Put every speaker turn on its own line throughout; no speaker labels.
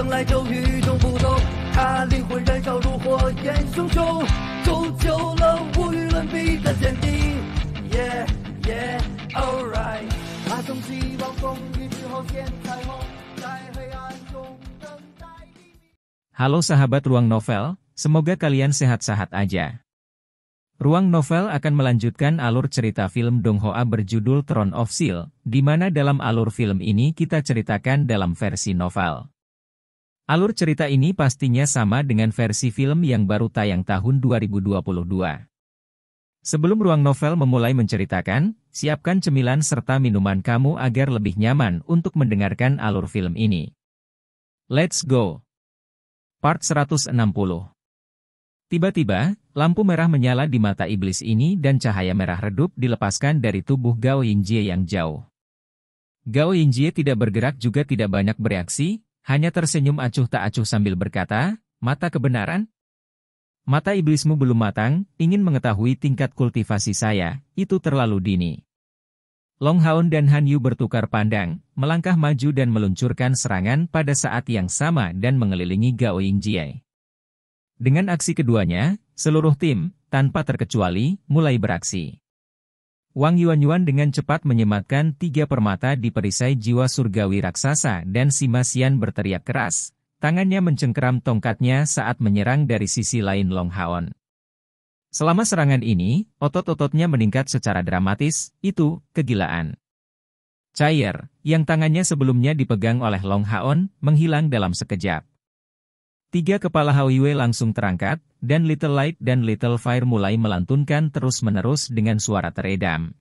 Halo yeah sahabat Ruang Novel, semoga kalian sehat-sehat aja. Ruang novel akan melanjutkan alur cerita film Dong Hoa berjudul Throne of Seal, di mana dalam alur film ini kita ceritakan dalam versi novel. Alur cerita ini pastinya sama dengan versi film yang baru tayang tahun 2022. Sebelum ruang novel memulai menceritakan, siapkan cemilan serta minuman kamu agar lebih nyaman untuk mendengarkan alur film ini. Let's go! Part 160 Tiba-tiba, lampu merah menyala di mata iblis ini dan cahaya merah redup dilepaskan dari tubuh Gao Yingjie yang jauh. Gao Yingjie tidak bergerak juga tidak banyak bereaksi, hanya tersenyum acuh tak acuh sambil berkata, mata kebenaran? Mata iblismu belum matang, ingin mengetahui tingkat kultivasi saya, itu terlalu dini. Long Haun dan Han Yu bertukar pandang, melangkah maju dan meluncurkan serangan pada saat yang sama dan mengelilingi Gao Ying Jie. Dengan aksi keduanya, seluruh tim, tanpa terkecuali, mulai beraksi. Wang Yuan Yuan dengan cepat menyematkan tiga permata di perisai jiwa surgawi raksasa dan Sima Xian berteriak keras. Tangannya mencengkeram tongkatnya saat menyerang dari sisi lain Long Haon. Selama serangan ini, otot-ototnya meningkat secara dramatis, itu kegilaan. Cair, yang tangannya sebelumnya dipegang oleh Long Haon, menghilang dalam sekejap. Tiga kepala Yue langsung terangkat, dan Little Light dan Little Fire mulai melantunkan terus-menerus dengan suara teredam.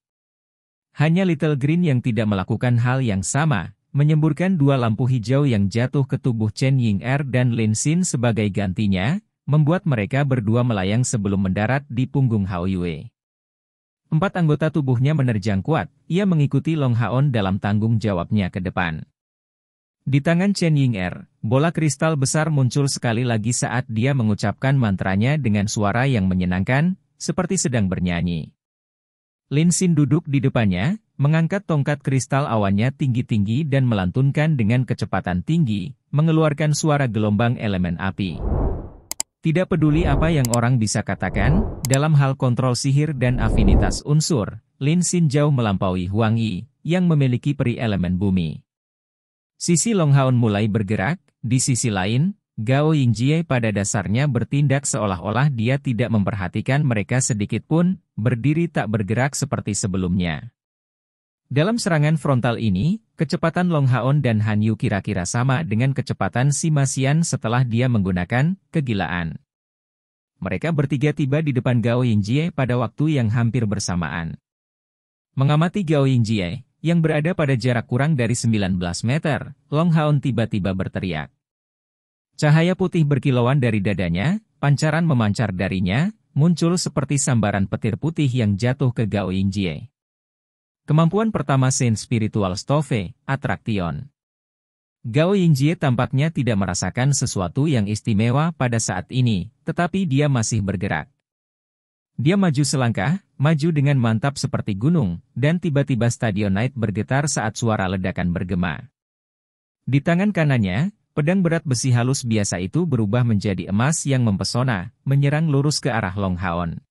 Hanya Little Green yang tidak melakukan hal yang sama, menyemburkan dua lampu hijau yang jatuh ke tubuh Chen Ying Er dan Lin Xin sebagai gantinya, membuat mereka berdua melayang sebelum mendarat di punggung Hao Yue. Empat anggota tubuhnya menerjang kuat, ia mengikuti Long Haon dalam tanggung jawabnya ke depan. Di tangan Chen Ying Er, bola kristal besar muncul sekali lagi saat dia mengucapkan mantranya dengan suara yang menyenangkan, seperti sedang bernyanyi. Lin Xin duduk di depannya, mengangkat tongkat kristal awannya tinggi-tinggi dan melantunkan dengan kecepatan tinggi, mengeluarkan suara gelombang elemen api. Tidak peduli apa yang orang bisa katakan, dalam hal kontrol sihir dan afinitas unsur, Lin Xin jauh melampaui Huang Yi, yang memiliki peri elemen bumi. Sisi Long Haon mulai bergerak, di sisi lain, Gao Yingjie pada dasarnya bertindak seolah-olah dia tidak memperhatikan mereka sedikit pun, berdiri tak bergerak seperti sebelumnya. Dalam serangan frontal ini, kecepatan Long Haon dan Han Yu kira-kira sama dengan kecepatan Sima Xian setelah dia menggunakan kegilaan. Mereka bertiga tiba di depan Gao Yingjie pada waktu yang hampir bersamaan. Mengamati Gao Yingjie, yang berada pada jarak kurang dari 19 meter, Haon tiba-tiba berteriak. Cahaya putih berkilauan dari dadanya, pancaran memancar darinya, muncul seperti sambaran petir putih yang jatuh ke Gao Yingjie. Kemampuan pertama Saint Spiritual Stove, Attraction. Gao Yingjie tampaknya tidak merasakan sesuatu yang istimewa pada saat ini, tetapi dia masih bergerak. Dia maju selangkah, maju dengan mantap seperti gunung, dan tiba-tiba stadion night bergetar saat suara ledakan bergema. Di tangan kanannya, pedang berat besi halus biasa itu berubah menjadi emas yang mempesona, menyerang lurus ke arah Long Haon.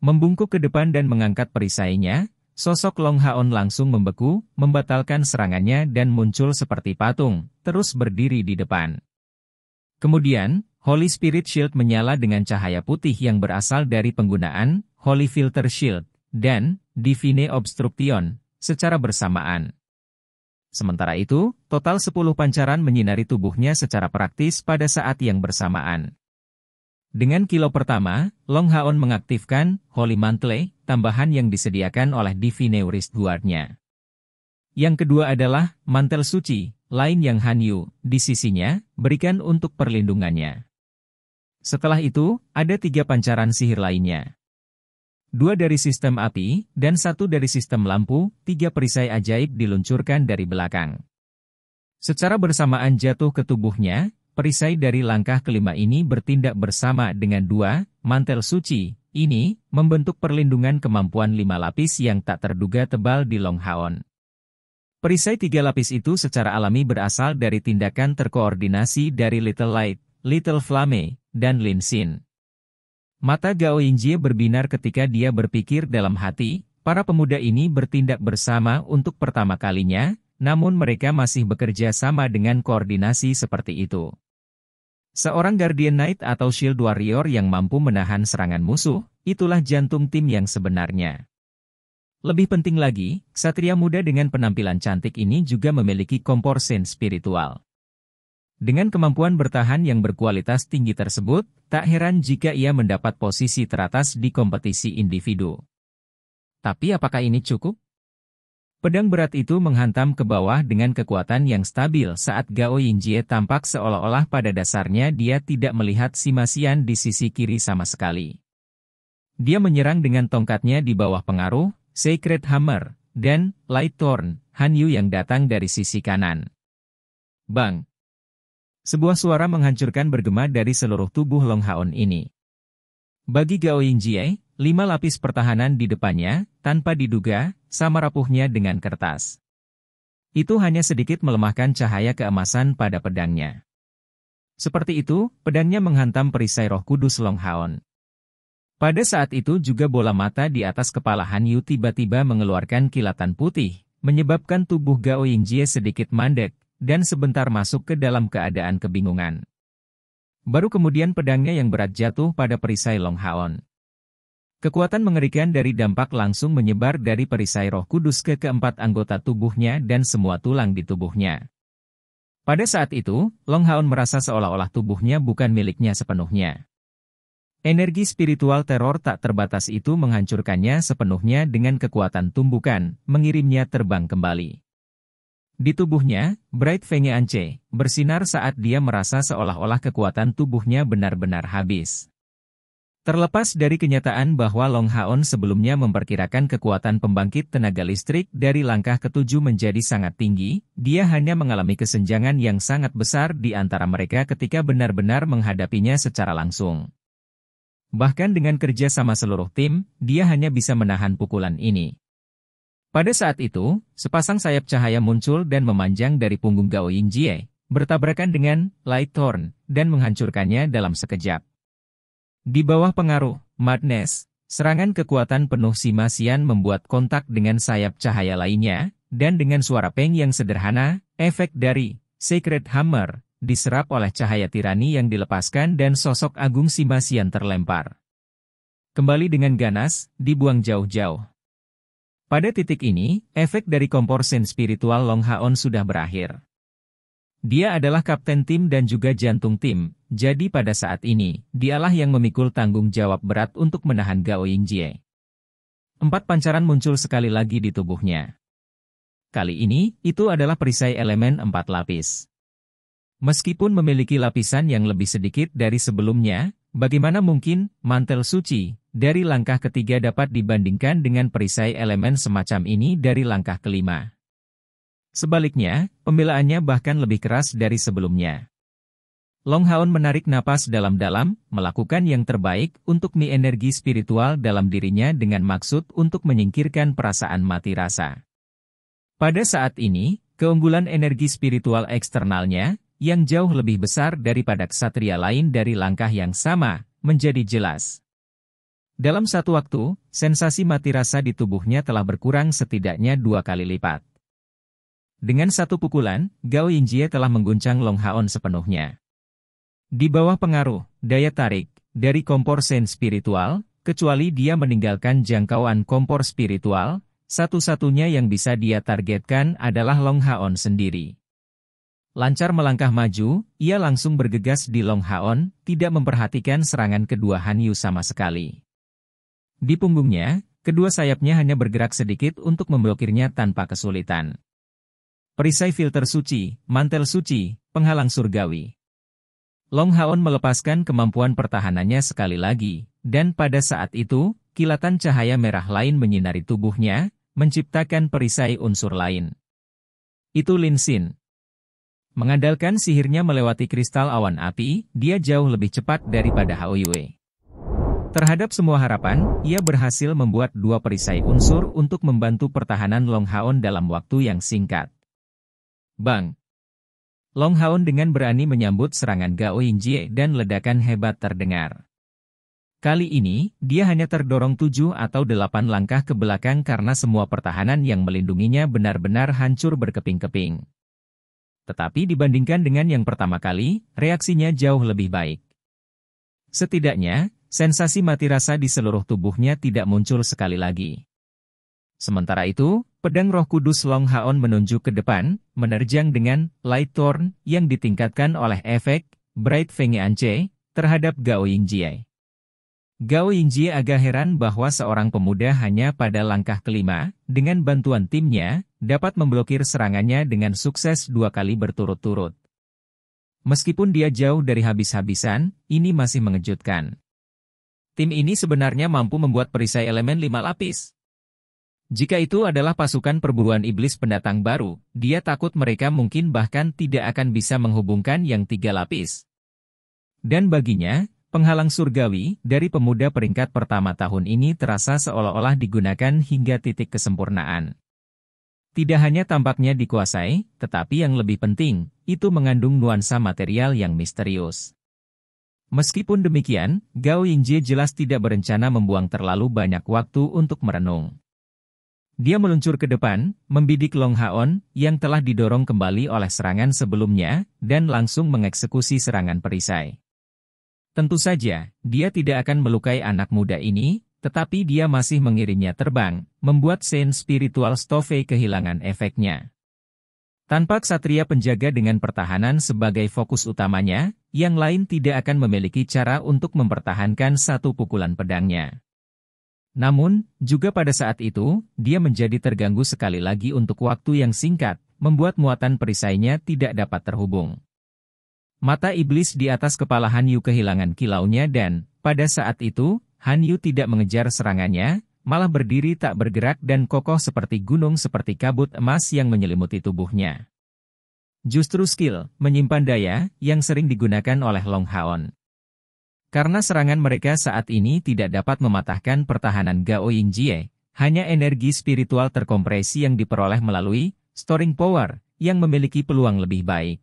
Membungkuk ke depan dan mengangkat perisainya, sosok Long Haon langsung membeku, membatalkan serangannya dan muncul seperti patung, terus berdiri di depan. Kemudian, Holy Spirit Shield menyala dengan cahaya putih yang berasal dari penggunaan Holy Filter Shield dan Divine Obstruction secara bersamaan. Sementara itu, total 10 pancaran menyinari tubuhnya secara praktis pada saat yang bersamaan. Dengan kilo pertama, Long Haon mengaktifkan Holy Mantle, tambahan yang disediakan oleh Divine Wrist Guard-nya. Yang kedua adalah mantel suci, lain yang Hanyu, di sisinya, berikan untuk perlindungannya. Setelah itu, ada tiga pancaran sihir lainnya. Dua dari sistem api, dan satu dari sistem lampu, tiga perisai ajaib diluncurkan dari belakang. Secara bersamaan jatuh ke tubuhnya, perisai dari langkah kelima ini bertindak bersama dengan dua, mantel suci, ini, membentuk perlindungan kemampuan lima lapis yang tak terduga tebal di Long Haon. Perisai tiga lapis itu secara alami berasal dari tindakan terkoordinasi dari Little Light, Little Flame, dan Lin Xin. Mata Gao Yingjie berbinar ketika dia berpikir dalam hati, para pemuda ini bertindak bersama untuk pertama kalinya, namun mereka masih bekerja sama dengan koordinasi seperti itu. Seorang Guardian Knight atau Shield Warrior yang mampu menahan serangan musuh, itulah jantung tim yang sebenarnya. Lebih penting lagi, satria muda dengan penampilan cantik ini juga memiliki komporsen spiritual. Dengan kemampuan bertahan yang berkualitas tinggi tersebut, tak heran jika ia mendapat posisi teratas di kompetisi individu. Tapi apakah ini cukup? Pedang berat itu menghantam ke bawah dengan kekuatan yang stabil saat Gao Yingjie tampak seolah-olah pada dasarnya dia tidak melihat Simasian di sisi kiri sama sekali. Dia menyerang dengan tongkatnya di bawah pengaruh, Sacred Hammer, dan Light Thorn, Han Yu yang datang dari sisi kanan. Bang, sebuah suara menghancurkan bergema dari seluruh tubuh Long Haon ini. Bagi Gao Yingjie, lima lapis pertahanan di depannya, tanpa diduga, sama rapuhnya dengan kertas. Itu hanya sedikit melemahkan cahaya keemasan pada pedangnya. Seperti itu, pedangnya menghantam perisai roh kudus Long Haon. Pada saat itu juga bola mata di atas kepala Han Yu tiba-tiba mengeluarkan kilatan putih, menyebabkan tubuh Gao Yingjie sedikit mandek, dan sebentar masuk ke dalam keadaan kebingungan. Baru kemudian pedangnya yang berat jatuh pada perisai Long Haon. Kekuatan mengerikan dari dampak langsung menyebar dari perisai roh kudus ke keempat anggota tubuhnya dan semua tulang di tubuhnya. Pada saat itu, Long Haon merasa seolah-olah tubuhnya bukan miliknya sepenuhnya. Energi spiritual teror tak terbatas itu menghancurkannya sepenuhnya dengan kekuatan tumbukan, mengirimnya terbang kembali. Di tubuhnya, Bright Fenge Ance bersinar saat dia merasa seolah-olah kekuatan tubuhnya benar-benar habis. Terlepas dari kenyataan bahwa Long Haon sebelumnya memperkirakan kekuatan pembangkit tenaga listrik dari langkah ketujuh menjadi sangat tinggi, dia hanya mengalami kesenjangan yang sangat besar di antara mereka ketika benar-benar menghadapinya secara langsung. Bahkan dengan kerja sama seluruh tim, dia hanya bisa menahan pukulan ini. Pada saat itu, sepasang sayap cahaya muncul dan memanjang dari punggung Gao Yingjie, bertabrakan dengan Light Thorn, dan menghancurkannya dalam sekejap. Di bawah pengaruh, Madness, serangan kekuatan penuh simasian membuat kontak dengan sayap cahaya lainnya, dan dengan suara peng yang sederhana, efek dari Sacred Hammer diserap oleh cahaya tirani yang dilepaskan dan sosok agung simasian terlempar. Kembali dengan ganas, dibuang jauh-jauh. Pada titik ini, efek dari kompor sen spiritual Long Haon sudah berakhir. Dia adalah kapten tim dan juga jantung tim, jadi pada saat ini, dialah yang memikul tanggung jawab berat untuk menahan Gao Yingjie. Empat pancaran muncul sekali lagi di tubuhnya. Kali ini, itu adalah perisai elemen empat lapis. Meskipun memiliki lapisan yang lebih sedikit dari sebelumnya, Bagaimana mungkin mantel suci dari langkah ketiga dapat dibandingkan dengan perisai elemen semacam ini dari langkah kelima? Sebaliknya, pembelaannya bahkan lebih keras dari sebelumnya. Long Haon menarik napas dalam-dalam, melakukan yang terbaik untuk mi energi spiritual dalam dirinya dengan maksud untuk menyingkirkan perasaan mati rasa. Pada saat ini, keunggulan energi spiritual eksternalnya yang jauh lebih besar daripada ksatria lain dari langkah yang sama, menjadi jelas. Dalam satu waktu, sensasi mati rasa di tubuhnya telah berkurang setidaknya dua kali lipat. Dengan satu pukulan, Gao Yingjie telah mengguncang Long Haon sepenuhnya. Di bawah pengaruh, daya tarik, dari kompor sen spiritual, kecuali dia meninggalkan jangkauan kompor spiritual, satu-satunya yang bisa dia targetkan adalah Long Haon sendiri. Lancar melangkah maju, ia langsung bergegas di Long Haon, tidak memperhatikan serangan kedua Hanyu sama sekali. Di punggungnya, kedua sayapnya hanya bergerak sedikit untuk memblokirnya tanpa kesulitan. Perisai filter suci, mantel suci, penghalang surgawi. Long Haon melepaskan kemampuan pertahanannya sekali lagi, dan pada saat itu, kilatan cahaya merah lain menyinari tubuhnya, menciptakan perisai unsur lain. Itu Lin Xin, Mengandalkan sihirnya melewati kristal awan api, dia jauh lebih cepat daripada Haoyue. Terhadap semua harapan, ia berhasil membuat dua perisai unsur untuk membantu pertahanan Long Haon dalam waktu yang singkat. Bang! Long Haon dengan berani menyambut serangan Gao Yingjie dan ledakan hebat terdengar. Kali ini, dia hanya terdorong tujuh atau delapan langkah ke belakang karena semua pertahanan yang melindunginya benar-benar hancur berkeping-keping tetapi dibandingkan dengan yang pertama kali, reaksinya jauh lebih baik. Setidaknya, sensasi mati rasa di seluruh tubuhnya tidak muncul sekali lagi. Sementara itu, pedang roh kudus Long Haon menunjuk ke depan, menerjang dengan Light Thorn yang ditingkatkan oleh efek Bright Feng Anche terhadap Gao Ying Jie. Gao Yingjie agak heran bahwa seorang pemuda hanya pada langkah kelima, dengan bantuan timnya, dapat memblokir serangannya dengan sukses dua kali berturut-turut. Meskipun dia jauh dari habis-habisan, ini masih mengejutkan. Tim ini sebenarnya mampu membuat perisai elemen lima lapis. Jika itu adalah pasukan perburuan iblis pendatang baru, dia takut mereka mungkin bahkan tidak akan bisa menghubungkan yang tiga lapis. Dan baginya, Penghalang surgawi dari pemuda peringkat pertama tahun ini terasa seolah-olah digunakan hingga titik kesempurnaan. Tidak hanya tampaknya dikuasai, tetapi yang lebih penting, itu mengandung nuansa material yang misterius. Meskipun demikian, Gao Yingjie jelas tidak berencana membuang terlalu banyak waktu untuk merenung. Dia meluncur ke depan, membidik Long Haon yang telah didorong kembali oleh serangan sebelumnya, dan langsung mengeksekusi serangan perisai. Tentu saja, dia tidak akan melukai anak muda ini, tetapi dia masih mengirimnya terbang, membuat Saint Spiritual Stove kehilangan efeknya. Tanpa ksatria penjaga dengan pertahanan sebagai fokus utamanya, yang lain tidak akan memiliki cara untuk mempertahankan satu pukulan pedangnya. Namun, juga pada saat itu, dia menjadi terganggu sekali lagi untuk waktu yang singkat, membuat muatan perisainya tidak dapat terhubung. Mata iblis di atas kepala Han Yu kehilangan kilaunya dan, pada saat itu, Han Yu tidak mengejar serangannya, malah berdiri tak bergerak dan kokoh seperti gunung seperti kabut emas yang menyelimuti tubuhnya. Justru skill, menyimpan daya, yang sering digunakan oleh Long Haon. Karena serangan mereka saat ini tidak dapat mematahkan pertahanan Gao Yingjie, hanya energi spiritual terkompresi yang diperoleh melalui storing power yang memiliki peluang lebih baik.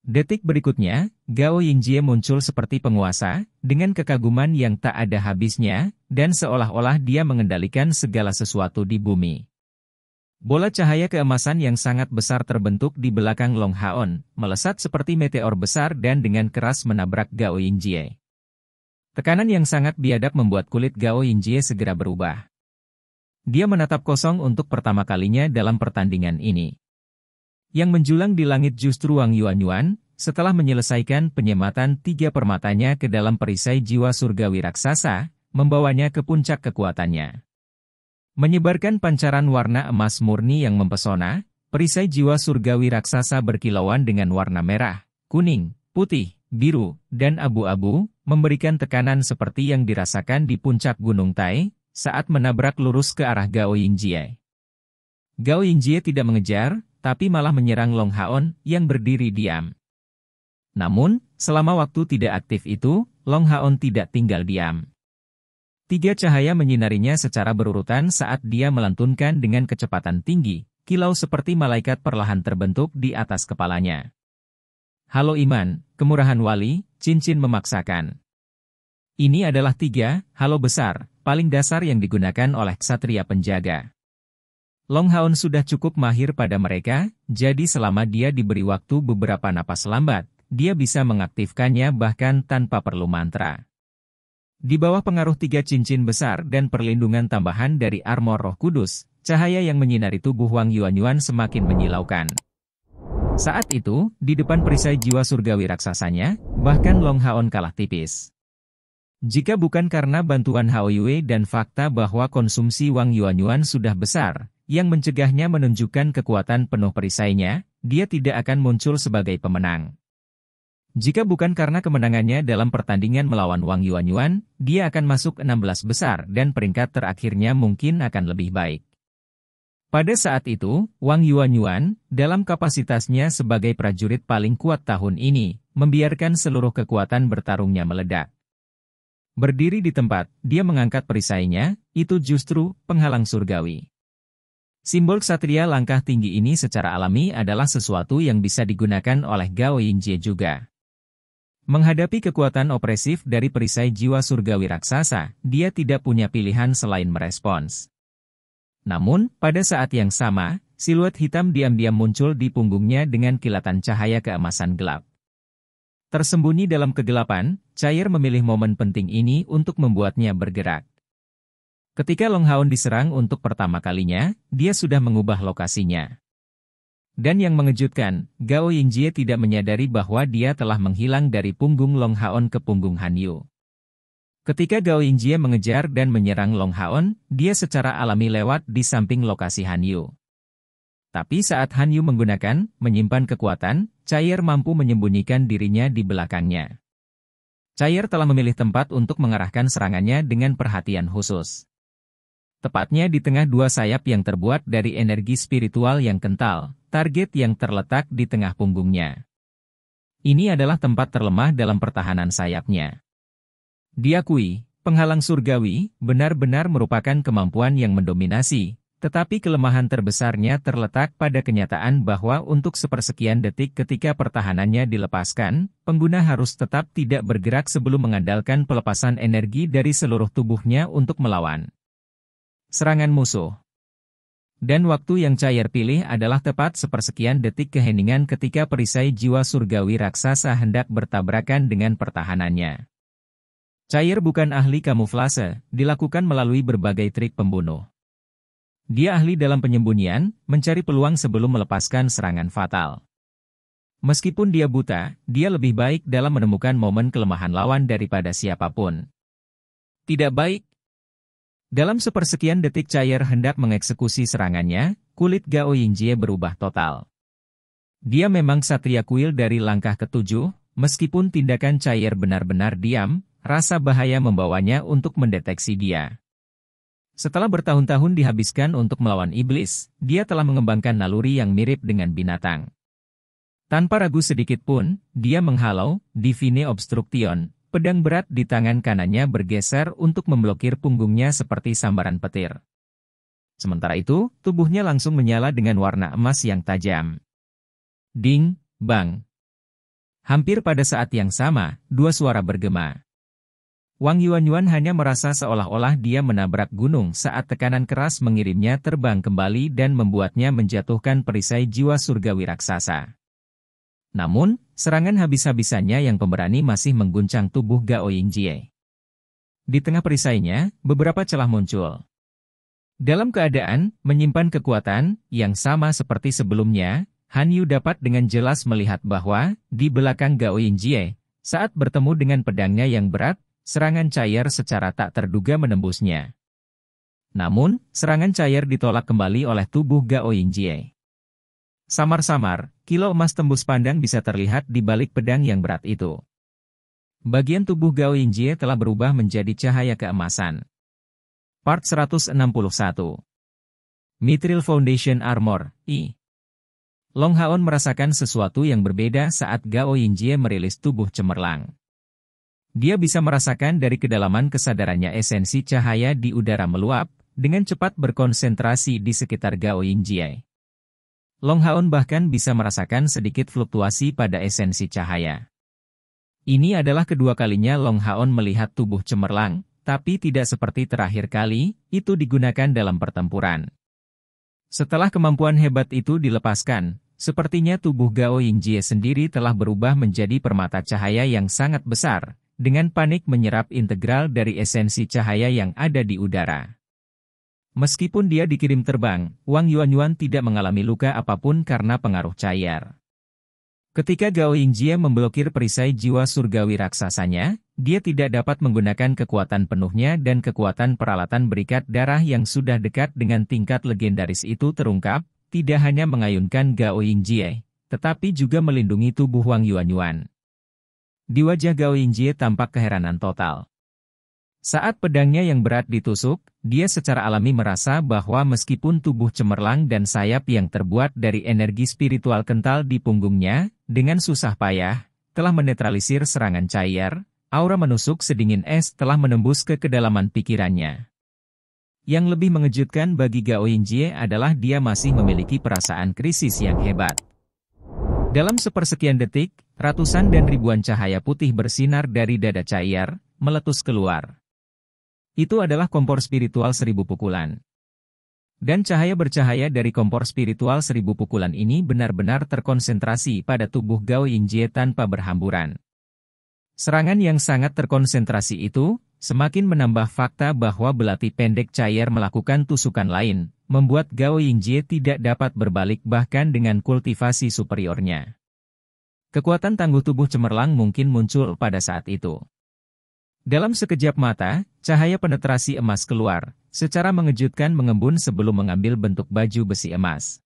Detik berikutnya, Gao Yingjie muncul seperti penguasa, dengan kekaguman yang tak ada habisnya, dan seolah-olah dia mengendalikan segala sesuatu di bumi. Bola cahaya keemasan yang sangat besar terbentuk di belakang Long Haon, melesat seperti meteor besar dan dengan keras menabrak Gao Yingjie. Tekanan yang sangat biadab membuat kulit Gao Yingjie segera berubah. Dia menatap kosong untuk pertama kalinya dalam pertandingan ini yang menjulang di langit justru Wang Yuan Yuan, setelah menyelesaikan penyematan tiga permatanya ke dalam perisai jiwa surgawi raksasa, membawanya ke puncak kekuatannya. Menyebarkan pancaran warna emas murni yang mempesona, perisai jiwa surgawi raksasa berkilauan dengan warna merah, kuning, putih, biru, dan abu-abu, memberikan tekanan seperti yang dirasakan di puncak Gunung Tai, saat menabrak lurus ke arah Gao Yingjie. Gao Yingjie tidak mengejar, tapi malah menyerang Long Haon yang berdiri diam. Namun, selama waktu tidak aktif itu, Long Haon tidak tinggal diam. Tiga cahaya menyinarinya secara berurutan saat dia melantunkan dengan kecepatan tinggi, kilau seperti malaikat perlahan terbentuk di atas kepalanya. Halo Iman, kemurahan wali, cincin memaksakan. Ini adalah tiga halo besar, paling dasar yang digunakan oleh ksatria penjaga. Longhaun sudah cukup mahir pada mereka, jadi selama dia diberi waktu beberapa napas lambat, dia bisa mengaktifkannya bahkan tanpa perlu mantra. Di bawah pengaruh tiga cincin besar dan perlindungan tambahan dari armor roh kudus, cahaya yang menyinari tubuh Wang Yuan Yuan semakin menyilaukan. Saat itu, di depan perisai jiwa surgawi raksasanya, bahkan Long Haon kalah tipis. Jika bukan karena bantuan Hao Yue dan fakta bahwa konsumsi Wang Yuan Yuan sudah besar, yang mencegahnya menunjukkan kekuatan penuh perisainya, dia tidak akan muncul sebagai pemenang. Jika bukan karena kemenangannya dalam pertandingan melawan Wang Yuan Yuan, dia akan masuk 16 besar dan peringkat terakhirnya mungkin akan lebih baik. Pada saat itu, Wang Yuan Yuan, dalam kapasitasnya sebagai prajurit paling kuat tahun ini, membiarkan seluruh kekuatan bertarungnya meledak. Berdiri di tempat, dia mengangkat perisainya, itu justru penghalang surgawi. Simbol ksatria langkah tinggi ini secara alami adalah sesuatu yang bisa digunakan oleh Gao Yingjie juga. Menghadapi kekuatan opresif dari perisai jiwa surgawi raksasa, dia tidak punya pilihan selain merespons. Namun, pada saat yang sama, siluet hitam diam-diam muncul di punggungnya dengan kilatan cahaya keemasan gelap. Tersembunyi dalam kegelapan, Cair memilih momen penting ini untuk membuatnya bergerak. Ketika Long Haon diserang untuk pertama kalinya, dia sudah mengubah lokasinya. Dan yang mengejutkan, Gao Yingjie tidak menyadari bahwa dia telah menghilang dari punggung Long Haon ke punggung Han Yu. Ketika Gao Yingjie mengejar dan menyerang Long Haon, dia secara alami lewat di samping lokasi Han Yu. Tapi saat Han Yu menggunakan, menyimpan kekuatan, Cair mampu menyembunyikan dirinya di belakangnya. Cair telah memilih tempat untuk mengarahkan serangannya dengan perhatian khusus. Tepatnya di tengah dua sayap yang terbuat dari energi spiritual yang kental, target yang terletak di tengah punggungnya. Ini adalah tempat terlemah dalam pertahanan sayapnya. Diakui, penghalang surgawi benar-benar merupakan kemampuan yang mendominasi, tetapi kelemahan terbesarnya terletak pada kenyataan bahwa untuk sepersekian detik ketika pertahanannya dilepaskan, pengguna harus tetap tidak bergerak sebelum mengandalkan pelepasan energi dari seluruh tubuhnya untuk melawan serangan musuh. Dan waktu yang cair pilih adalah tepat sepersekian detik keheningan ketika perisai jiwa surgawi raksasa hendak bertabrakan dengan pertahanannya. Cair bukan ahli kamuflase, dilakukan melalui berbagai trik pembunuh. Dia ahli dalam penyembunyian, mencari peluang sebelum melepaskan serangan fatal. Meskipun dia buta, dia lebih baik dalam menemukan momen kelemahan lawan daripada siapapun. Tidak baik, dalam sepersekian detik Cair hendak mengeksekusi serangannya, kulit Gao Yingjie berubah total. Dia memang Satria Kuil dari langkah ketujuh, meskipun tindakan Cair benar-benar diam, rasa bahaya membawanya untuk mendeteksi dia. Setelah bertahun-tahun dihabiskan untuk melawan iblis, dia telah mengembangkan naluri yang mirip dengan binatang. Tanpa ragu sedikit pun, dia menghalau Divine Obstruction, Pedang berat di tangan kanannya bergeser untuk memblokir punggungnya seperti sambaran petir. Sementara itu, tubuhnya langsung menyala dengan warna emas yang tajam. Ding, bang. Hampir pada saat yang sama, dua suara bergema. Wang Yuan hanya merasa seolah-olah dia menabrak gunung saat tekanan keras mengirimnya terbang kembali dan membuatnya menjatuhkan perisai jiwa surgawi raksasa. Namun, serangan habis-habisannya yang pemberani masih mengguncang tubuh Gao Yingjie. Di tengah perisainya, beberapa celah muncul. Dalam keadaan menyimpan kekuatan yang sama seperti sebelumnya, Han Yu dapat dengan jelas melihat bahwa di belakang Gao Yingjie, saat bertemu dengan pedangnya yang berat, serangan cair secara tak terduga menembusnya. Namun, serangan cair ditolak kembali oleh tubuh Gao Yingjie. Samar-samar, kilo emas tembus pandang bisa terlihat di balik pedang yang berat itu. Bagian tubuh Gao Yingjie telah berubah menjadi cahaya keemasan. Part 161 Mithril Foundation Armor, I Long Haon merasakan sesuatu yang berbeda saat Gao Yingjie merilis tubuh cemerlang. Dia bisa merasakan dari kedalaman kesadarannya esensi cahaya di udara meluap, dengan cepat berkonsentrasi di sekitar Gao Yingjie. Long Haon bahkan bisa merasakan sedikit fluktuasi pada esensi cahaya. Ini adalah kedua kalinya Long Haon melihat tubuh cemerlang, tapi tidak seperti terakhir kali, itu digunakan dalam pertempuran. Setelah kemampuan hebat itu dilepaskan, sepertinya tubuh Gao Yingjie sendiri telah berubah menjadi permata cahaya yang sangat besar, dengan panik menyerap integral dari esensi cahaya yang ada di udara. Meskipun dia dikirim terbang, Wang Yuan Yuan tidak mengalami luka apapun karena pengaruh cair. Ketika Gao Yingjie memblokir perisai jiwa surgawi raksasanya, dia tidak dapat menggunakan kekuatan penuhnya dan kekuatan peralatan berikat darah yang sudah dekat dengan tingkat legendaris itu terungkap, tidak hanya mengayunkan Gao Yingjie, tetapi juga melindungi tubuh Wang Yuan Yuan. Di wajah Gao Yingjie tampak keheranan total. Saat pedangnya yang berat ditusuk, dia secara alami merasa bahwa meskipun tubuh cemerlang dan sayap yang terbuat dari energi spiritual kental di punggungnya, dengan susah payah, telah menetralisir serangan cair, aura menusuk sedingin es telah menembus ke kedalaman pikirannya. Yang lebih mengejutkan bagi Gao Yinjie adalah dia masih memiliki perasaan krisis yang hebat. Dalam sepersekian detik, ratusan dan ribuan cahaya putih bersinar dari dada cair, meletus keluar. Itu adalah kompor spiritual seribu pukulan. Dan cahaya bercahaya dari kompor spiritual seribu pukulan ini benar-benar terkonsentrasi pada tubuh Gao Yingjie tanpa berhamburan. Serangan yang sangat terkonsentrasi itu, semakin menambah fakta bahwa belati pendek Cair melakukan tusukan lain, membuat Gao Yingjie tidak dapat berbalik bahkan dengan kultivasi superiornya. Kekuatan tangguh tubuh cemerlang mungkin muncul pada saat itu. Dalam sekejap mata, cahaya penetrasi emas keluar, secara mengejutkan mengembun sebelum mengambil bentuk baju besi emas.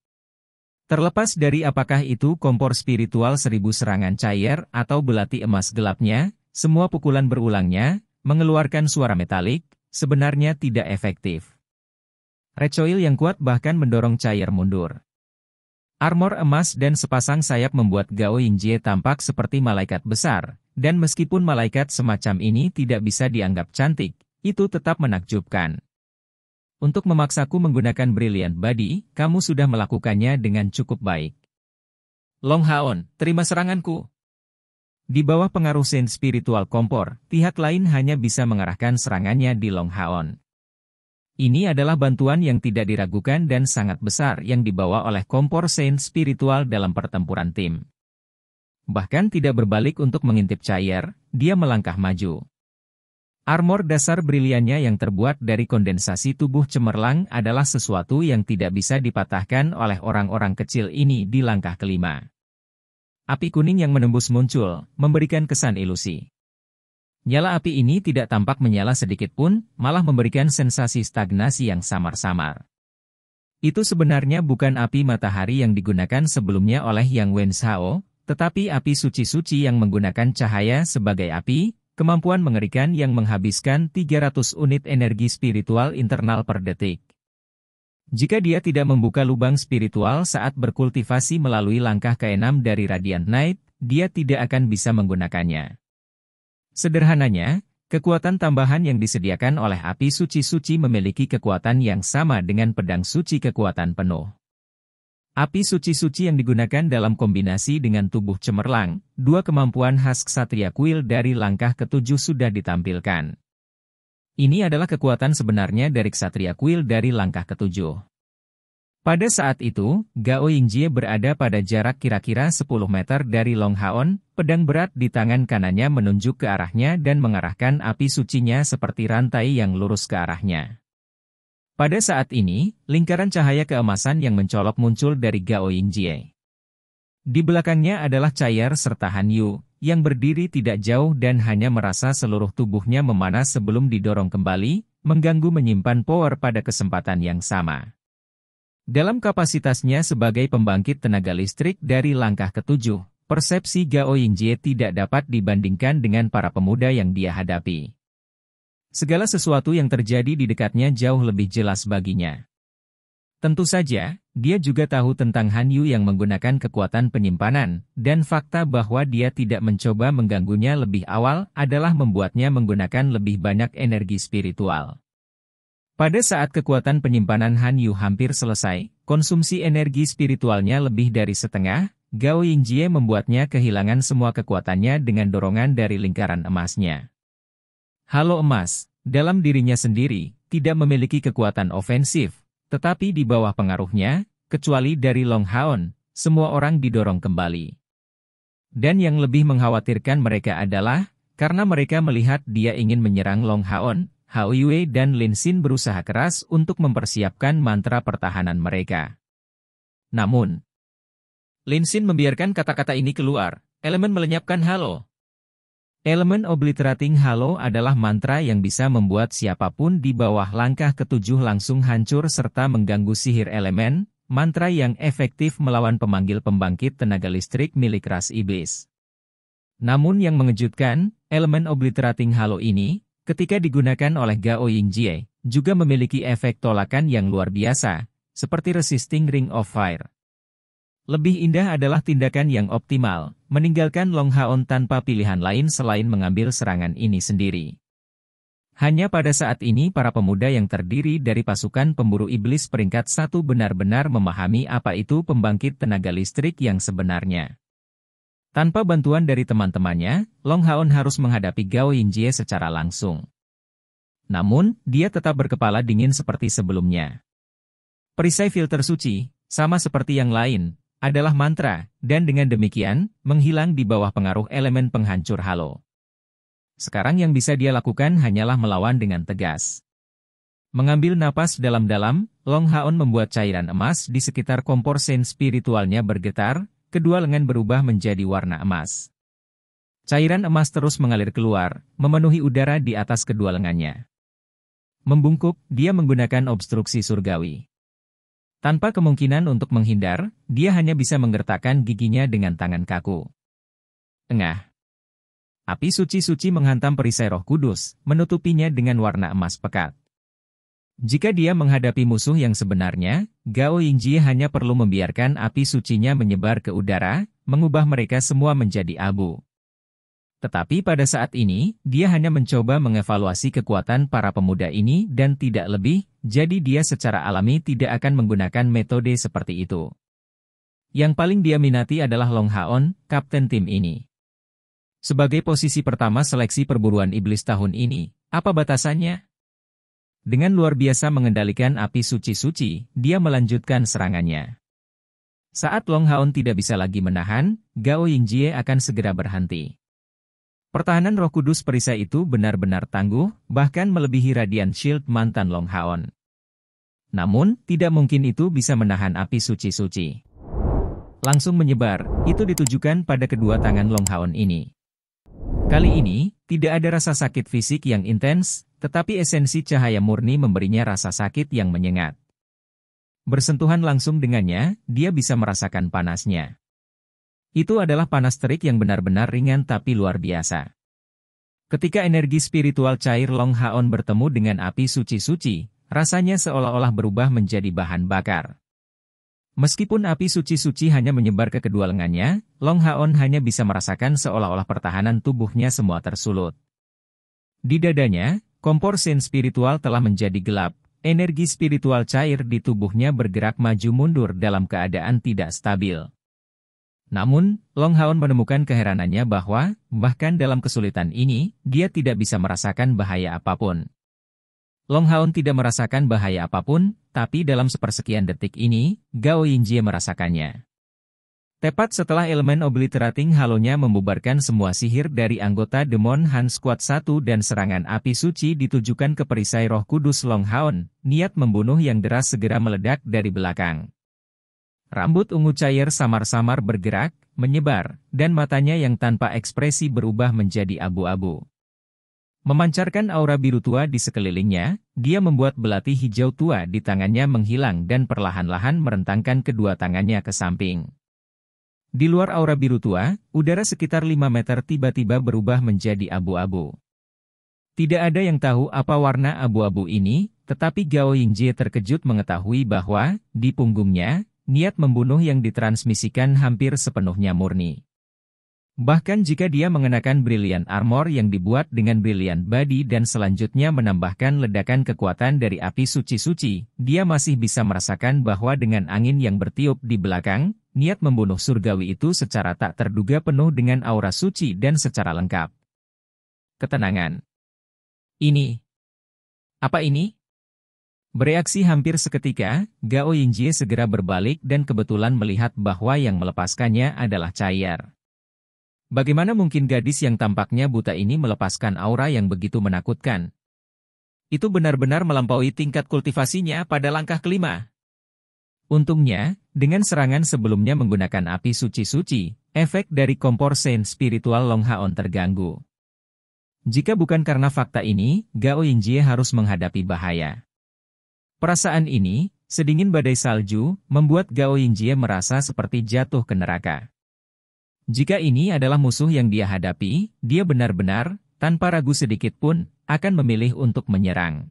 Terlepas dari apakah itu kompor spiritual seribu serangan cair atau belati emas gelapnya, semua pukulan berulangnya, mengeluarkan suara metalik, sebenarnya tidak efektif. Recoil yang kuat bahkan mendorong cair mundur. Armor emas dan sepasang sayap membuat Gao Yingjie tampak seperti malaikat besar, dan meskipun malaikat semacam ini tidak bisa dianggap cantik, itu tetap menakjubkan. Untuk memaksaku menggunakan Brilliant Body, kamu sudah melakukannya dengan cukup baik. Long Haon, terima seranganku. Di bawah pengaruh Saint spiritual kompor, pihak lain hanya bisa mengarahkan serangannya di Long Haon. Ini adalah bantuan yang tidak diragukan dan sangat besar yang dibawa oleh kompor Saint Spiritual dalam pertempuran tim. Bahkan tidak berbalik untuk mengintip cair, dia melangkah maju. Armor dasar briliannya yang terbuat dari kondensasi tubuh cemerlang adalah sesuatu yang tidak bisa dipatahkan oleh orang-orang kecil ini di langkah kelima. Api kuning yang menembus muncul, memberikan kesan ilusi. Nyala api ini tidak tampak menyala sedikit pun, malah memberikan sensasi stagnasi yang samar-samar. Itu sebenarnya bukan api matahari yang digunakan sebelumnya oleh Yang Wenshao, tetapi api suci-suci yang menggunakan cahaya sebagai api, kemampuan mengerikan yang menghabiskan 300 unit energi spiritual internal per detik. Jika dia tidak membuka lubang spiritual saat berkultivasi melalui langkah keenam dari Radiant Night, dia tidak akan bisa menggunakannya. Sederhananya, kekuatan tambahan yang disediakan oleh api suci-suci memiliki kekuatan yang sama dengan pedang suci kekuatan penuh. Api suci-suci yang digunakan dalam kombinasi dengan tubuh cemerlang, dua kemampuan khas Ksatria Kuil dari langkah ketujuh sudah ditampilkan. Ini adalah kekuatan sebenarnya dari Ksatria Kuil dari langkah ketujuh. Pada saat itu, Gao Yingjie berada pada jarak kira-kira 10 meter dari Long Haon, pedang berat di tangan kanannya menunjuk ke arahnya dan mengarahkan api sucinya seperti rantai yang lurus ke arahnya. Pada saat ini, lingkaran cahaya keemasan yang mencolok muncul dari Gao Yingjie. Di belakangnya adalah cair serta Han Yu, yang berdiri tidak jauh dan hanya merasa seluruh tubuhnya memanas sebelum didorong kembali, mengganggu menyimpan power pada kesempatan yang sama. Dalam kapasitasnya sebagai pembangkit tenaga listrik dari langkah ketujuh, persepsi Gao Yingjie tidak dapat dibandingkan dengan para pemuda yang dia hadapi. Segala sesuatu yang terjadi di dekatnya jauh lebih jelas baginya. Tentu saja, dia juga tahu tentang Han Yu yang menggunakan kekuatan penyimpanan, dan fakta bahwa dia tidak mencoba mengganggunya lebih awal adalah membuatnya menggunakan lebih banyak energi spiritual. Pada saat kekuatan penyimpanan Han Yu hampir selesai, konsumsi energi spiritualnya lebih dari setengah, Gao Yingjie membuatnya kehilangan semua kekuatannya dengan dorongan dari lingkaran emasnya. Halo emas, dalam dirinya sendiri, tidak memiliki kekuatan ofensif, tetapi di bawah pengaruhnya, kecuali dari Long Haon, semua orang didorong kembali. Dan yang lebih mengkhawatirkan mereka adalah, karena mereka melihat dia ingin menyerang Long Haon, Hao Yue dan Lin Xin berusaha keras untuk mempersiapkan mantra pertahanan mereka. Namun, Lin Xin membiarkan kata-kata ini keluar, elemen melenyapkan Halo, Elemen Obliterating Halo adalah mantra yang bisa membuat siapapun di bawah langkah ketujuh langsung hancur serta mengganggu sihir elemen, mantra yang efektif melawan pemanggil pembangkit tenaga listrik milik ras iblis. Namun yang mengejutkan, elemen Obliterating Halo ini, ketika digunakan oleh Gao Yingjie, juga memiliki efek tolakan yang luar biasa, seperti resisting Ring of Fire. Lebih indah adalah tindakan yang optimal, meninggalkan Long Haon tanpa pilihan lain selain mengambil serangan ini sendiri. Hanya pada saat ini para pemuda yang terdiri dari pasukan pemburu iblis peringkat satu benar-benar memahami apa itu pembangkit tenaga listrik yang sebenarnya. Tanpa bantuan dari teman-temannya, Long Haon harus menghadapi Gao Yinjie secara langsung. Namun, dia tetap berkepala dingin seperti sebelumnya. Perisai filter suci, sama seperti yang lain, adalah mantra, dan dengan demikian, menghilang di bawah pengaruh elemen penghancur halo. Sekarang yang bisa dia lakukan hanyalah melawan dengan tegas. Mengambil napas dalam-dalam, Long Haon membuat cairan emas di sekitar kompor sen spiritualnya bergetar, kedua lengan berubah menjadi warna emas. Cairan emas terus mengalir keluar, memenuhi udara di atas kedua lengannya. Membungkuk, dia menggunakan obstruksi surgawi. Tanpa kemungkinan untuk menghindar, dia hanya bisa menggertakkan giginya dengan tangan kaku. Tengah. Api suci-suci menghantam perisai roh kudus, menutupinya dengan warna emas pekat. Jika dia menghadapi musuh yang sebenarnya, Gao Yingji hanya perlu membiarkan api sucinya menyebar ke udara, mengubah mereka semua menjadi abu. Tetapi pada saat ini, dia hanya mencoba mengevaluasi kekuatan para pemuda ini dan tidak lebih, jadi dia secara alami tidak akan menggunakan metode seperti itu. Yang paling dia minati adalah Long Haon, kapten tim ini. Sebagai posisi pertama seleksi perburuan iblis tahun ini, apa batasannya? Dengan luar biasa mengendalikan api suci-suci, dia melanjutkan serangannya. Saat Long Haon tidak bisa lagi menahan, Gao Yingjie akan segera berhenti. Pertahanan roh kudus perisai itu benar-benar tangguh, bahkan melebihi radian Shield mantan Long Haon. Namun, tidak mungkin itu bisa menahan api suci-suci. Langsung menyebar, itu ditujukan pada kedua tangan Long Haon ini. Kali ini, tidak ada rasa sakit fisik yang intens, tetapi esensi cahaya murni memberinya rasa sakit yang menyengat. Bersentuhan langsung dengannya, dia bisa merasakan panasnya. Itu adalah panas terik yang benar-benar ringan tapi luar biasa. Ketika energi spiritual cair Long Haon bertemu dengan api suci-suci, rasanya seolah-olah berubah menjadi bahan bakar. Meskipun api suci-suci hanya menyebar ke kedua lengannya, Long Haon hanya bisa merasakan seolah-olah pertahanan tubuhnya semua tersulut. Di dadanya, kompor sen spiritual telah menjadi gelap, energi spiritual cair di tubuhnya bergerak maju mundur dalam keadaan tidak stabil. Namun, Long Haon menemukan keheranannya bahwa, bahkan dalam kesulitan ini, dia tidak bisa merasakan bahaya apapun. Long Haon tidak merasakan bahaya apapun, tapi dalam sepersekian detik ini, Gao Yingjie merasakannya. Tepat setelah elemen obliterating halonya membubarkan semua sihir dari anggota Demon Han Squad 1 dan serangan api suci ditujukan ke perisai roh kudus Long Haon, niat membunuh yang deras segera meledak dari belakang. Rambut ungu cair samar-samar bergerak, menyebar, dan matanya yang tanpa ekspresi berubah menjadi abu-abu. Memancarkan aura biru tua di sekelilingnya, dia membuat belati hijau tua di tangannya menghilang dan perlahan-lahan merentangkan kedua tangannya ke samping. Di luar aura biru tua, udara sekitar 5 meter tiba-tiba berubah menjadi abu-abu. Tidak ada yang tahu apa warna abu-abu ini, tetapi Gao Yingjie terkejut mengetahui bahwa, di punggungnya, niat membunuh yang ditransmisikan hampir sepenuhnya murni. Bahkan jika dia mengenakan brilian armor yang dibuat dengan brilian body dan selanjutnya menambahkan ledakan kekuatan dari api suci-suci, dia masih bisa merasakan bahwa dengan angin yang bertiup di belakang, niat membunuh surgawi itu secara tak terduga penuh dengan aura suci dan secara lengkap. Ketenangan. Ini. Apa ini? Bereaksi hampir seketika, Gao Yingjie segera berbalik dan kebetulan melihat bahwa yang melepaskannya adalah Cair. Bagaimana mungkin gadis yang tampaknya buta ini melepaskan aura yang begitu menakutkan? Itu benar-benar melampaui tingkat kultivasinya pada langkah kelima. Untungnya, dengan serangan sebelumnya menggunakan api suci-suci, efek dari kompor Saint Spiritual Long Haon terganggu. Jika bukan karena fakta ini, Gao Yingjie harus menghadapi bahaya. Perasaan ini, sedingin badai salju, membuat Gao Yingjie merasa seperti jatuh ke neraka. Jika ini adalah musuh yang dia hadapi, dia benar-benar, tanpa ragu sedikit pun, akan memilih untuk menyerang.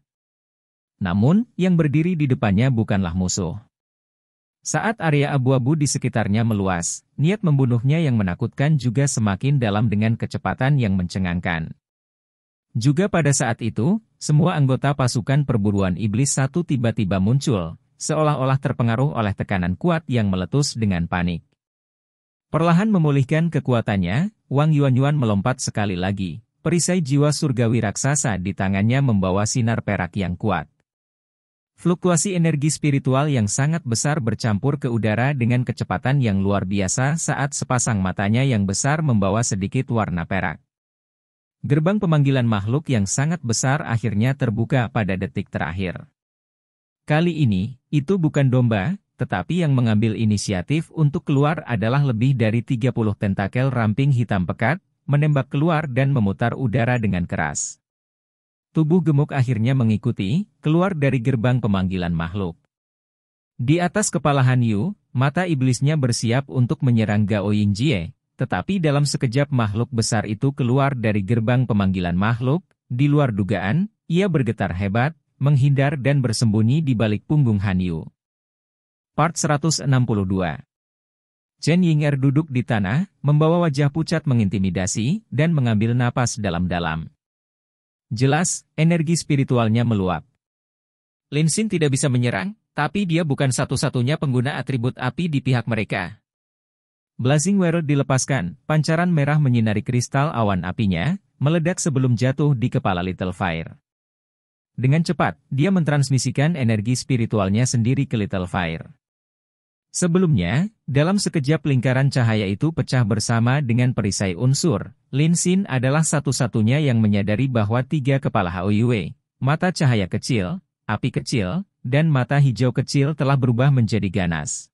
Namun, yang berdiri di depannya bukanlah musuh. Saat area abu-abu di sekitarnya meluas, niat membunuhnya yang menakutkan juga semakin dalam dengan kecepatan yang mencengangkan. Juga pada saat itu, semua anggota pasukan perburuan iblis satu tiba-tiba muncul, seolah-olah terpengaruh oleh tekanan kuat yang meletus dengan panik. Perlahan memulihkan kekuatannya, Wang Yuan Yuan melompat sekali lagi. Perisai jiwa surgawi raksasa di tangannya membawa sinar perak yang kuat. Fluktuasi energi spiritual yang sangat besar bercampur ke udara dengan kecepatan yang luar biasa saat sepasang matanya yang besar membawa sedikit warna perak. Gerbang pemanggilan makhluk yang sangat besar akhirnya terbuka pada detik terakhir. Kali ini, itu bukan domba, tetapi yang mengambil inisiatif untuk keluar adalah lebih dari 30 tentakel ramping hitam pekat, menembak keluar dan memutar udara dengan keras. Tubuh gemuk akhirnya mengikuti, keluar dari gerbang pemanggilan makhluk. Di atas kepala Han Yu, mata iblisnya bersiap untuk menyerang Gao Yingjie, tetapi dalam sekejap makhluk besar itu keluar dari gerbang pemanggilan makhluk, di luar dugaan, ia bergetar hebat, menghindar dan bersembunyi di balik punggung Hanyu. Part 162 Chen Yinger duduk di tanah, membawa wajah pucat mengintimidasi, dan mengambil napas dalam-dalam. Jelas, energi spiritualnya meluap. Lin Xin tidak bisa menyerang, tapi dia bukan satu-satunya pengguna atribut api di pihak mereka. Blazing Wero dilepaskan, pancaran merah menyinari kristal awan apinya, meledak sebelum jatuh di kepala Little Fire. Dengan cepat, dia mentransmisikan energi spiritualnya sendiri ke Little Fire. Sebelumnya, dalam sekejap lingkaran cahaya itu pecah bersama dengan perisai unsur, Lin Xin adalah satu-satunya yang menyadari bahwa tiga kepala Haoyue, mata cahaya kecil, api kecil, dan mata hijau kecil telah berubah menjadi ganas.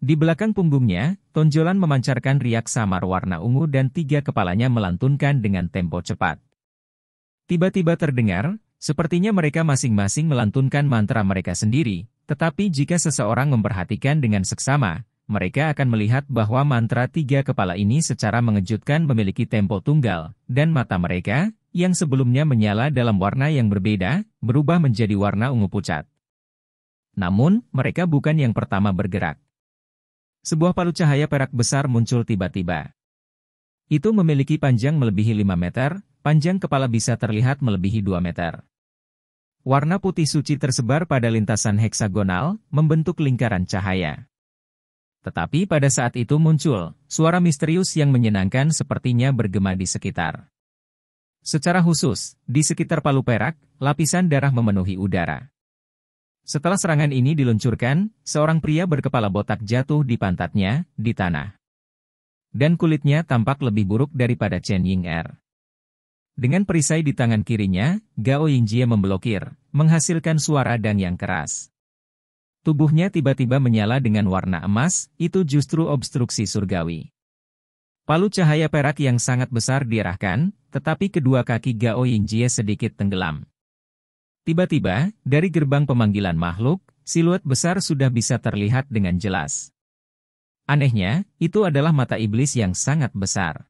Di belakang punggungnya, tonjolan memancarkan riak samar warna ungu dan tiga kepalanya melantunkan dengan tempo cepat. Tiba-tiba terdengar, sepertinya mereka masing-masing melantunkan mantra mereka sendiri, tetapi jika seseorang memperhatikan dengan seksama, mereka akan melihat bahwa mantra tiga kepala ini secara mengejutkan memiliki tempo tunggal, dan mata mereka, yang sebelumnya menyala dalam warna yang berbeda, berubah menjadi warna ungu pucat. Namun, mereka bukan yang pertama bergerak. Sebuah palu cahaya perak besar muncul tiba-tiba. Itu memiliki panjang melebihi 5 meter, panjang kepala bisa terlihat melebihi 2 meter. Warna putih suci tersebar pada lintasan heksagonal, membentuk lingkaran cahaya. Tetapi pada saat itu muncul, suara misterius yang menyenangkan sepertinya bergema di sekitar. Secara khusus, di sekitar palu perak, lapisan darah memenuhi udara. Setelah serangan ini diluncurkan, seorang pria berkepala botak jatuh di pantatnya, di tanah. Dan kulitnya tampak lebih buruk daripada Chen Ying Er. Dengan perisai di tangan kirinya, Gao Ying Jie memblokir, menghasilkan suara dan yang keras. Tubuhnya tiba-tiba menyala dengan warna emas, itu justru obstruksi surgawi. Palu cahaya perak yang sangat besar diarahkan, tetapi kedua kaki Gao Ying Jie sedikit tenggelam. Tiba-tiba, dari gerbang pemanggilan makhluk, siluet besar sudah bisa terlihat dengan jelas. Anehnya, itu adalah mata iblis yang sangat besar.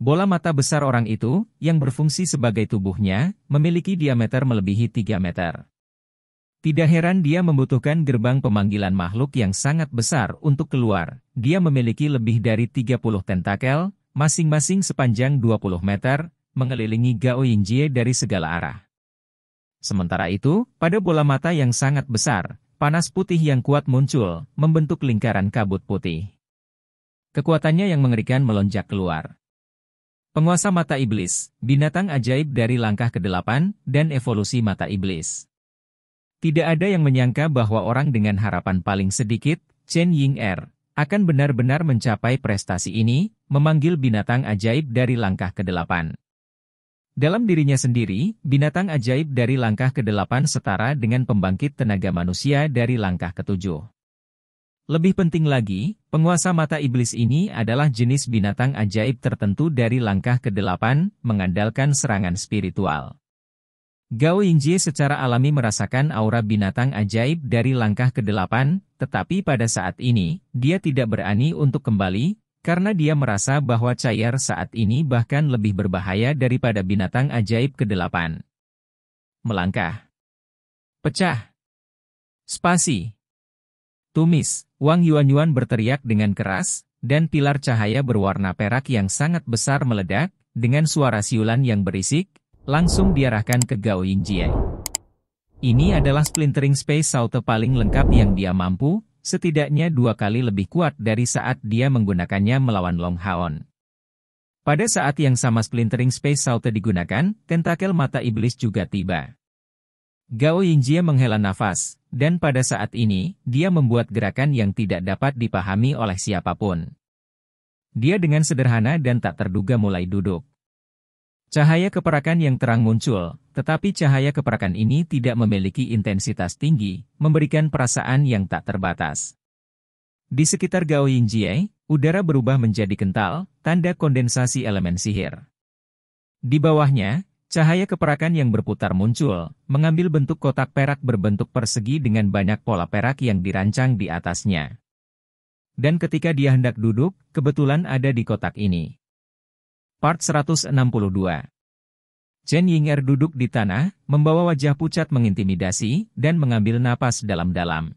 Bola mata besar orang itu, yang berfungsi sebagai tubuhnya, memiliki diameter melebihi 3 meter. Tidak heran dia membutuhkan gerbang pemanggilan makhluk yang sangat besar untuk keluar. Dia memiliki lebih dari 30 tentakel, masing-masing sepanjang 20 meter, mengelilingi Gao Yingjie dari segala arah. Sementara itu, pada bola mata yang sangat besar, panas putih yang kuat muncul, membentuk lingkaran kabut putih. Kekuatannya yang mengerikan melonjak keluar. Penguasa mata iblis, binatang ajaib dari langkah ke-8, dan evolusi mata iblis. Tidak ada yang menyangka bahwa orang dengan harapan paling sedikit, Chen Ying Er, akan benar-benar mencapai prestasi ini, memanggil binatang ajaib dari langkah ke-8. Dalam dirinya sendiri, binatang ajaib dari langkah ke-8 setara dengan pembangkit tenaga manusia dari langkah ke-7. Lebih penting lagi, penguasa mata iblis ini adalah jenis binatang ajaib tertentu dari langkah ke-8, mengandalkan serangan spiritual. Gao Yingji secara alami merasakan aura binatang ajaib dari langkah ke-8, tetapi pada saat ini, dia tidak berani untuk kembali, karena dia merasa bahwa cair saat ini bahkan lebih berbahaya daripada binatang ajaib kedelapan. Melangkah. Pecah. Spasi. Tumis, Wang Yuan-Yuan berteriak dengan keras, dan pilar cahaya berwarna perak yang sangat besar meledak, dengan suara siulan yang berisik, langsung diarahkan ke Gao Yingjie. Ini adalah splintering space saute paling lengkap yang dia mampu, setidaknya dua kali lebih kuat dari saat dia menggunakannya melawan Long Haon. Pada saat yang sama Splintering Space Salt digunakan, tentakel mata iblis juga tiba. Gao Yingjie menghela nafas, dan pada saat ini, dia membuat gerakan yang tidak dapat dipahami oleh siapapun. Dia dengan sederhana dan tak terduga mulai duduk. Cahaya keperakan yang terang muncul, tetapi cahaya keperakan ini tidak memiliki intensitas tinggi, memberikan perasaan yang tak terbatas. Di sekitar Gao Yingjie, udara berubah menjadi kental, tanda kondensasi elemen sihir. Di bawahnya, cahaya keperakan yang berputar muncul, mengambil bentuk kotak perak berbentuk persegi dengan banyak pola perak yang dirancang di atasnya. Dan ketika dia hendak duduk, kebetulan ada di kotak ini. Part 162 Chen Yinger duduk di tanah, membawa wajah pucat mengintimidasi, dan mengambil napas dalam-dalam.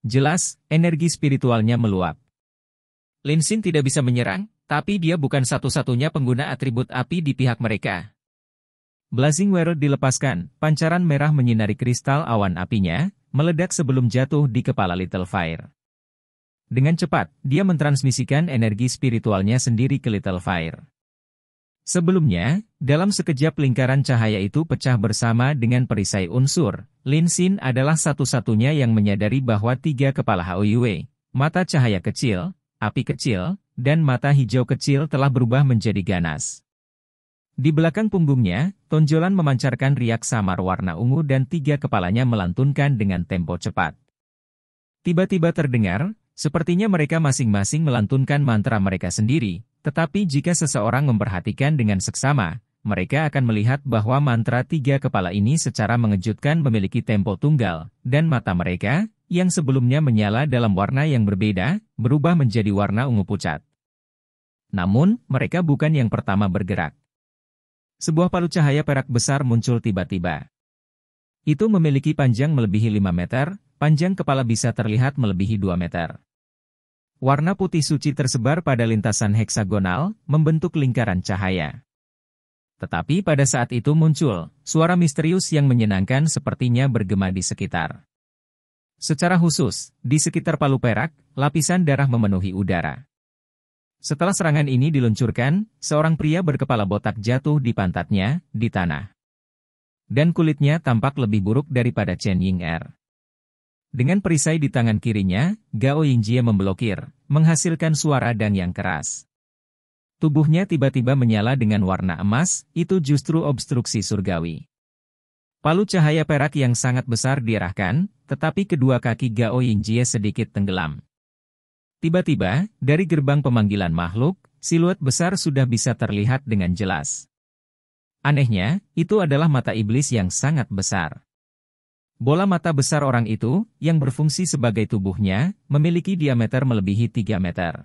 Jelas, energi spiritualnya meluap. Lin Xin tidak bisa menyerang, tapi dia bukan satu-satunya pengguna atribut api di pihak mereka. Blazing Wero dilepaskan, pancaran merah menyinari kristal awan apinya, meledak sebelum jatuh di kepala Little Fire. Dengan cepat, dia mentransmisikan energi spiritualnya sendiri ke Little Fire. Sebelumnya, dalam sekejap lingkaran cahaya itu pecah bersama dengan perisai unsur, Lin Xin adalah satu-satunya yang menyadari bahwa tiga kepala Haoyue, mata cahaya kecil, api kecil, dan mata hijau kecil telah berubah menjadi ganas. Di belakang punggungnya, tonjolan memancarkan riak samar warna ungu dan tiga kepalanya melantunkan dengan tempo cepat. Tiba-tiba terdengar, sepertinya mereka masing-masing melantunkan mantra mereka sendiri, tetapi jika seseorang memperhatikan dengan seksama, mereka akan melihat bahwa mantra tiga kepala ini secara mengejutkan memiliki tempo tunggal, dan mata mereka, yang sebelumnya menyala dalam warna yang berbeda, berubah menjadi warna ungu pucat. Namun, mereka bukan yang pertama bergerak. Sebuah palu cahaya perak besar muncul tiba-tiba. Itu memiliki panjang melebihi 5 meter, panjang kepala bisa terlihat melebihi 2 meter. Warna putih suci tersebar pada lintasan heksagonal, membentuk lingkaran cahaya. Tetapi pada saat itu muncul, suara misterius yang menyenangkan sepertinya bergema di sekitar. Secara khusus, di sekitar palu perak, lapisan darah memenuhi udara. Setelah serangan ini diluncurkan, seorang pria berkepala botak jatuh di pantatnya, di tanah. Dan kulitnya tampak lebih buruk daripada Chen Ying Er. Dengan perisai di tangan kirinya, Gao Yingjie memblokir, menghasilkan suara dan yang keras. Tubuhnya tiba-tiba menyala dengan warna emas, itu justru obstruksi surgawi. Palu cahaya perak yang sangat besar diarahkan, tetapi kedua kaki Gao Yingjie sedikit tenggelam. Tiba-tiba, dari gerbang pemanggilan makhluk, siluet besar sudah bisa terlihat dengan jelas. Anehnya, itu adalah mata iblis yang sangat besar. Bola mata besar orang itu, yang berfungsi sebagai tubuhnya, memiliki diameter melebihi 3 meter.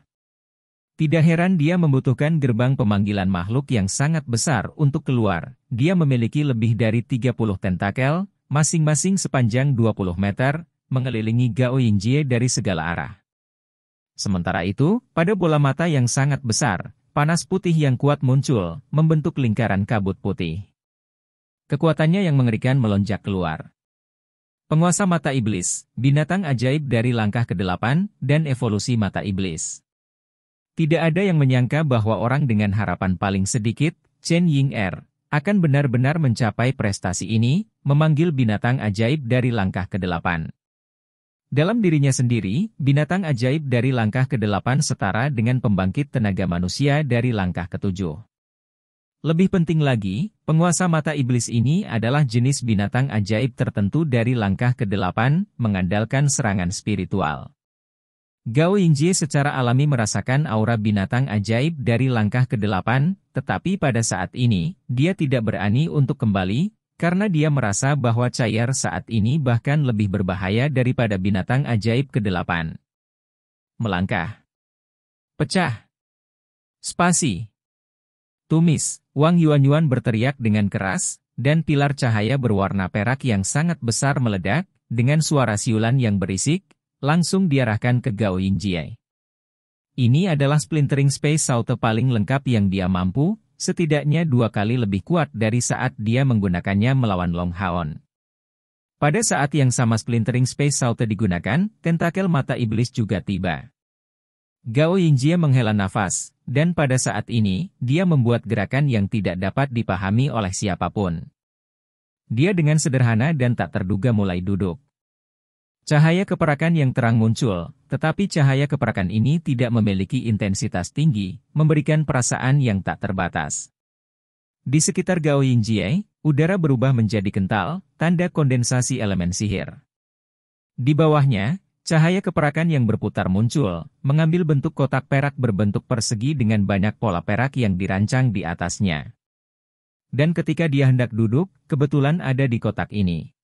Tidak heran dia membutuhkan gerbang pemanggilan makhluk yang sangat besar untuk keluar. Dia memiliki lebih dari 30 tentakel, masing-masing sepanjang 20 meter, mengelilingi Gao Yingjie dari segala arah. Sementara itu, pada bola mata yang sangat besar, panas putih yang kuat muncul, membentuk lingkaran kabut putih. Kekuatannya yang mengerikan melonjak keluar. Penguasa Mata Iblis, binatang ajaib dari langkah ke-8, dan evolusi Mata Iblis. Tidak ada yang menyangka bahwa orang dengan harapan paling sedikit, Chen Ying Er, akan benar-benar mencapai prestasi ini, memanggil binatang ajaib dari langkah ke-8. Dalam dirinya sendiri, binatang ajaib dari langkah ke-8 setara dengan pembangkit tenaga manusia dari langkah ke-7. Lebih penting lagi, penguasa mata iblis ini adalah jenis binatang ajaib tertentu dari langkah ke-8, mengandalkan serangan spiritual. Gao Yingji secara alami merasakan aura binatang ajaib dari langkah ke-8, tetapi pada saat ini, dia tidak berani untuk kembali, karena dia merasa bahwa Cair saat ini bahkan lebih berbahaya daripada binatang ajaib ke-8. Melangkah. Pecah. Spasi. Tumis, Wang Yuan Yuan berteriak dengan keras, dan pilar cahaya berwarna perak yang sangat besar meledak, dengan suara siulan yang berisik, langsung diarahkan ke Gao Yingjie. Ini adalah splintering space saute paling lengkap yang dia mampu, setidaknya dua kali lebih kuat dari saat dia menggunakannya melawan Long Haon. Pada saat yang sama splintering space saute digunakan, tentakel mata iblis juga tiba. Gao Yingjie menghela nafas, dan pada saat ini, dia membuat gerakan yang tidak dapat dipahami oleh siapapun. Dia dengan sederhana dan tak terduga mulai duduk. Cahaya keperakan yang terang muncul, tetapi cahaya keperakan ini tidak memiliki intensitas tinggi, memberikan perasaan yang tak terbatas. Di sekitar Gao Yingjie, udara berubah menjadi kental, tanda kondensasi elemen sihir. Di bawahnya, Cahaya keperakan yang berputar muncul, mengambil bentuk kotak perak berbentuk persegi dengan banyak pola perak yang dirancang di atasnya. Dan ketika dia hendak duduk, kebetulan ada di kotak ini.